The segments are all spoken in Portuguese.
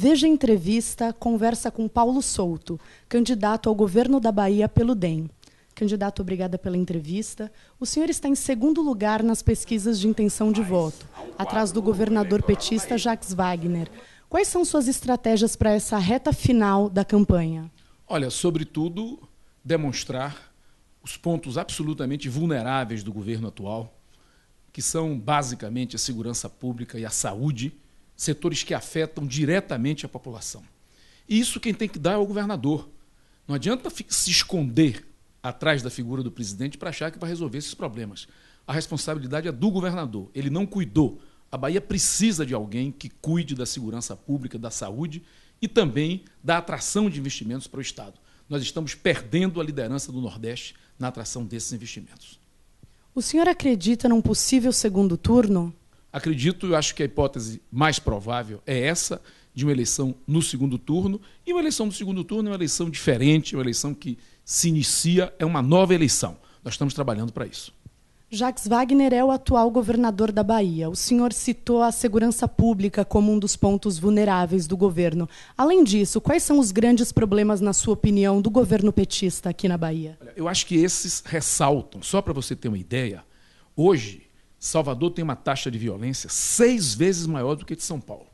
Veja a entrevista, conversa com Paulo Souto, candidato ao governo da Bahia pelo DEM. Candidato, obrigada pela entrevista. O senhor está em segundo lugar nas pesquisas de intenção de voto, atrás do governador petista Jacques Wagner. Quais são suas estratégias para essa reta final da campanha? Olha, sobretudo, demonstrar os pontos absolutamente vulneráveis do governo atual, que são basicamente a segurança pública e a saúde setores que afetam diretamente a população. E isso quem tem que dar é o governador. Não adianta se esconder atrás da figura do presidente para achar que vai resolver esses problemas. A responsabilidade é do governador. Ele não cuidou. A Bahia precisa de alguém que cuide da segurança pública, da saúde e também da atração de investimentos para o Estado. Nós estamos perdendo a liderança do Nordeste na atração desses investimentos. O senhor acredita num possível segundo turno? Acredito, eu acho que a hipótese mais provável é essa, de uma eleição no segundo turno. E uma eleição no segundo turno é uma eleição diferente, uma eleição que se inicia, é uma nova eleição. Nós estamos trabalhando para isso. Jacques Wagner é o atual governador da Bahia. O senhor citou a segurança pública como um dos pontos vulneráveis do governo. Além disso, quais são os grandes problemas, na sua opinião, do governo petista aqui na Bahia? Eu acho que esses ressaltam. Só para você ter uma ideia, hoje Salvador tem uma taxa de violência seis vezes maior do que a de São Paulo.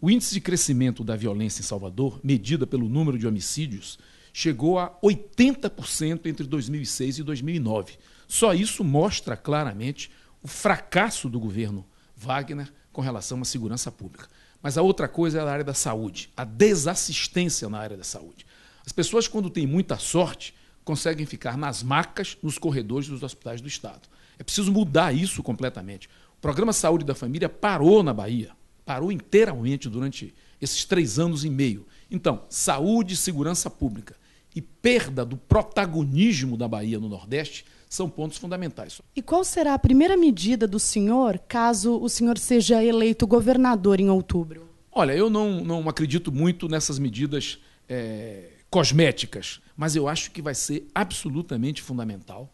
O índice de crescimento da violência em Salvador, medida pelo número de homicídios, chegou a 80% entre 2006 e 2009. Só isso mostra claramente o fracasso do governo Wagner com relação à segurança pública. Mas a outra coisa é a área da saúde, a desassistência na área da saúde. As pessoas, quando têm muita sorte, conseguem ficar nas macas, nos corredores dos hospitais do Estado. É preciso mudar isso completamente. O programa Saúde da Família parou na Bahia, parou inteiramente durante esses três anos e meio. Então, saúde e segurança pública e perda do protagonismo da Bahia no Nordeste são pontos fundamentais. E qual será a primeira medida do senhor caso o senhor seja eleito governador em outubro? Olha, eu não, não acredito muito nessas medidas é, cosméticas, mas eu acho que vai ser absolutamente fundamental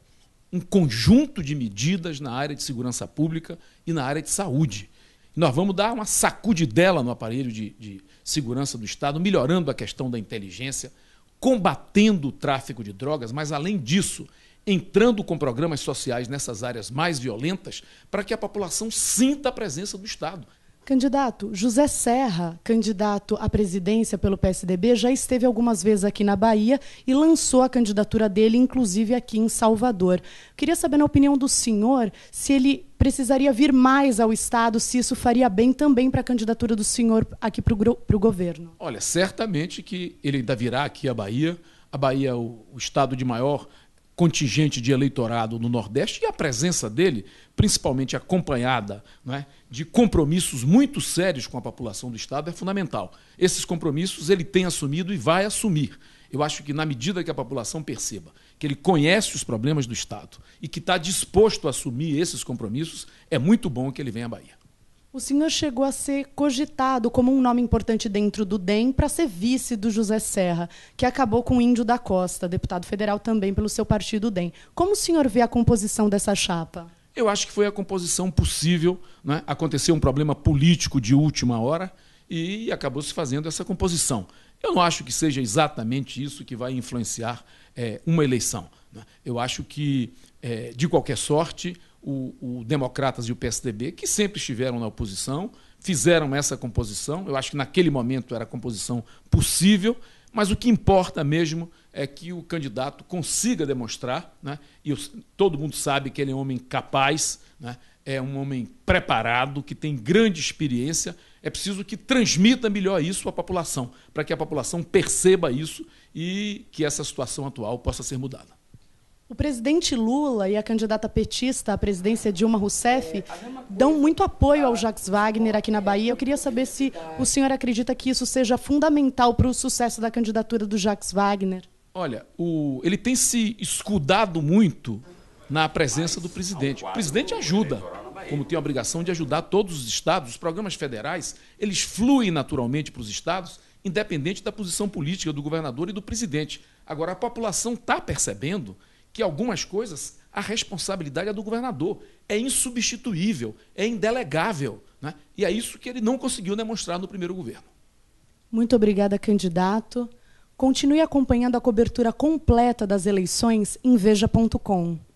um conjunto de medidas na área de segurança pública e na área de saúde. nós vamos dar uma sacudidela no aparelho de, de segurança do Estado, melhorando a questão da inteligência, combatendo o tráfico de drogas, mas, além disso, entrando com programas sociais nessas áreas mais violentas para que a população sinta a presença do Estado. Candidato, José Serra, candidato à presidência pelo PSDB, já esteve algumas vezes aqui na Bahia e lançou a candidatura dele, inclusive aqui em Salvador. Queria saber, na opinião do senhor, se ele precisaria vir mais ao Estado, se isso faria bem também para a candidatura do senhor aqui para o governo. Olha, certamente que ele ainda virá aqui à Bahia. A Bahia é o, o estado de maior contingente de eleitorado no Nordeste e a presença dele, principalmente acompanhada é, de compromissos muito sérios com a população do Estado, é fundamental. Esses compromissos ele tem assumido e vai assumir. Eu acho que, na medida que a população perceba que ele conhece os problemas do Estado e que está disposto a assumir esses compromissos, é muito bom que ele venha à Bahia. O senhor chegou a ser cogitado como um nome importante dentro do DEM para ser vice do José Serra, que acabou com o Índio da Costa, deputado federal também pelo seu partido DEM. Como o senhor vê a composição dessa chapa? Eu acho que foi a composição possível. Né? Aconteceu um problema político de última hora e acabou se fazendo essa composição. Eu não acho que seja exatamente isso que vai influenciar é, uma eleição. Né? Eu acho que, é, de qualquer sorte, o, o Democratas e o PSDB, que sempre estiveram na oposição, fizeram essa composição. Eu acho que naquele momento era a composição possível, mas o que importa mesmo é que o candidato consiga demonstrar, né? e todo mundo sabe que ele é um homem capaz, né? é um homem preparado, que tem grande experiência. É preciso que transmita melhor isso à população, para que a população perceba isso e que essa situação atual possa ser mudada. O presidente Lula e a candidata petista à presidência Dilma Rousseff dão muito apoio ao Jacques Wagner aqui na Bahia. Eu queria saber se o senhor acredita que isso seja fundamental para o sucesso da candidatura do Jacques Wagner. Olha, o... ele tem se escudado muito na presença do presidente. O presidente ajuda, como tem a obrigação de ajudar todos os estados. Os programas federais, eles fluem naturalmente para os estados, independente da posição política do governador e do presidente. Agora, a população está percebendo que algumas coisas a responsabilidade é do governador. É insubstituível, é indelegável. Né? E é isso que ele não conseguiu demonstrar no primeiro governo. Muito obrigada, candidato. Continue acompanhando a cobertura completa das eleições em veja.com.